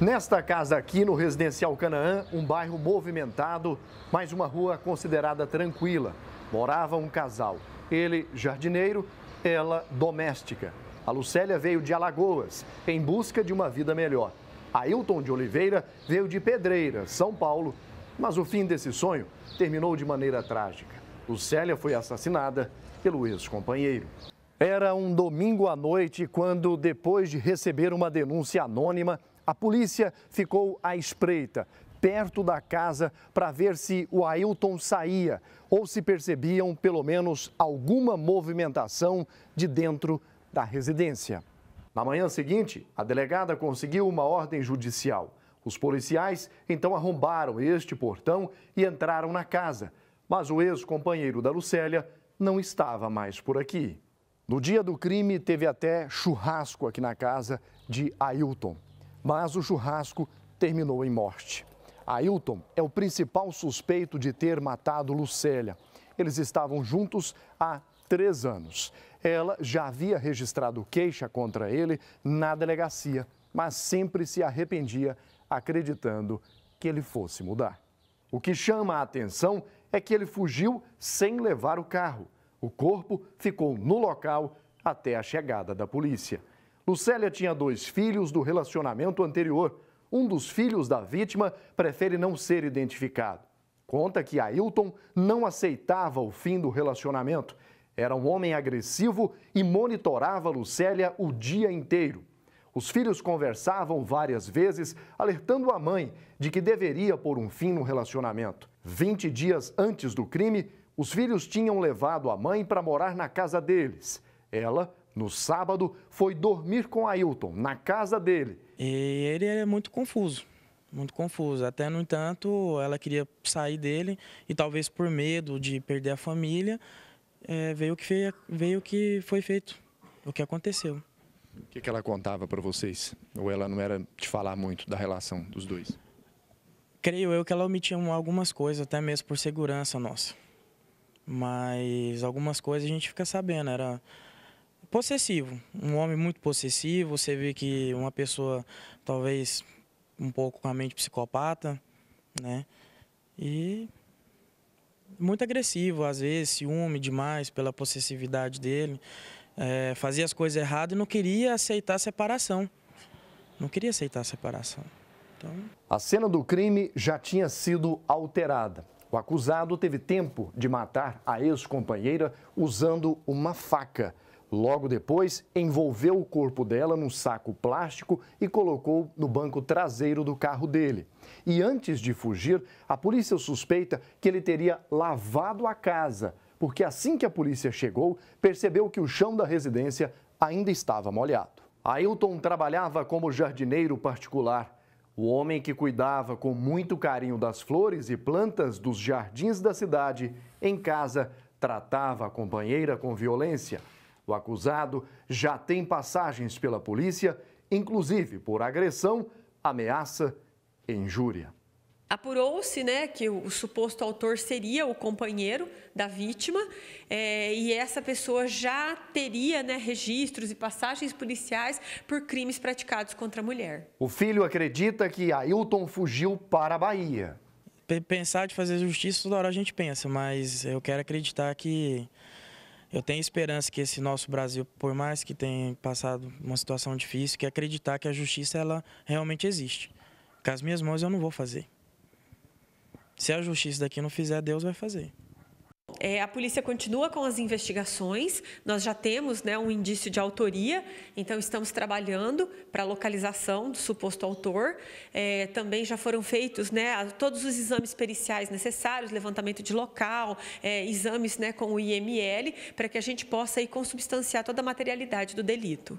Nesta casa aqui no Residencial Canaã, um bairro movimentado, mas uma rua considerada tranquila. Morava um casal, ele jardineiro, ela doméstica. A Lucélia veio de Alagoas, em busca de uma vida melhor. Ailton de Oliveira veio de Pedreira, São Paulo, mas o fim desse sonho terminou de maneira trágica. Lucélia foi assassinada pelo ex-companheiro. Era um domingo à noite quando, depois de receber uma denúncia anônima, a polícia ficou à espreita, perto da casa, para ver se o Ailton saía ou se percebiam pelo menos alguma movimentação de dentro da residência. Na manhã seguinte, a delegada conseguiu uma ordem judicial. Os policiais então arrombaram este portão e entraram na casa. Mas o ex-companheiro da Lucélia não estava mais por aqui. No dia do crime, teve até churrasco aqui na casa de Ailton mas o churrasco terminou em morte. Ailton é o principal suspeito de ter matado Lucélia. Eles estavam juntos há três anos. Ela já havia registrado queixa contra ele na delegacia, mas sempre se arrependia, acreditando que ele fosse mudar. O que chama a atenção é que ele fugiu sem levar o carro. O corpo ficou no local até a chegada da polícia. Lucélia tinha dois filhos do relacionamento anterior. Um dos filhos da vítima prefere não ser identificado. Conta que Ailton não aceitava o fim do relacionamento. Era um homem agressivo e monitorava Lucélia o dia inteiro. Os filhos conversavam várias vezes, alertando a mãe de que deveria pôr um fim no relacionamento. 20 dias antes do crime, os filhos tinham levado a mãe para morar na casa deles. Ela no sábado, foi dormir com Ailton, na casa dele. E ele é muito confuso, muito confuso. Até, no entanto, ela queria sair dele e talvez por medo de perder a família, é, veio, que foi, veio que foi feito, o que aconteceu. O que, que ela contava para vocês? Ou ela não era de falar muito da relação dos dois? Creio eu que ela omitia algumas coisas, até mesmo por segurança nossa. Mas algumas coisas a gente fica sabendo. Era possessivo, um homem muito possessivo. Você vê que uma pessoa talvez um pouco com a mente psicopata, né? E muito agressivo, às vezes ciúme demais pela possessividade dele, é, fazia as coisas erradas e não queria aceitar a separação. Não queria aceitar a separação. Então... A cena do crime já tinha sido alterada. O acusado teve tempo de matar a ex-companheira usando uma faca. Logo depois, envolveu o corpo dela num saco plástico e colocou no banco traseiro do carro dele. E antes de fugir, a polícia suspeita que ele teria lavado a casa, porque assim que a polícia chegou, percebeu que o chão da residência ainda estava molhado. Ailton trabalhava como jardineiro particular. O homem que cuidava com muito carinho das flores e plantas dos jardins da cidade, em casa, tratava a companheira com violência o acusado já tem passagens pela polícia, inclusive por agressão, ameaça e injúria. Apurou-se né, que o suposto autor seria o companheiro da vítima é, e essa pessoa já teria né, registros e passagens policiais por crimes praticados contra a mulher. O filho acredita que Ailton fugiu para a Bahia. Pensar de fazer justiça, toda hora a gente pensa, mas eu quero acreditar que eu tenho esperança que esse nosso Brasil, por mais que tenha passado uma situação difícil, que acreditar que a justiça ela realmente existe. Com as minhas mãos eu não vou fazer. Se a justiça daqui não fizer, Deus vai fazer. É, a polícia continua com as investigações, nós já temos né, um indício de autoria, então estamos trabalhando para a localização do suposto autor. É, também já foram feitos né, todos os exames periciais necessários, levantamento de local, é, exames né, com o IML, para que a gente possa aí consubstanciar toda a materialidade do delito.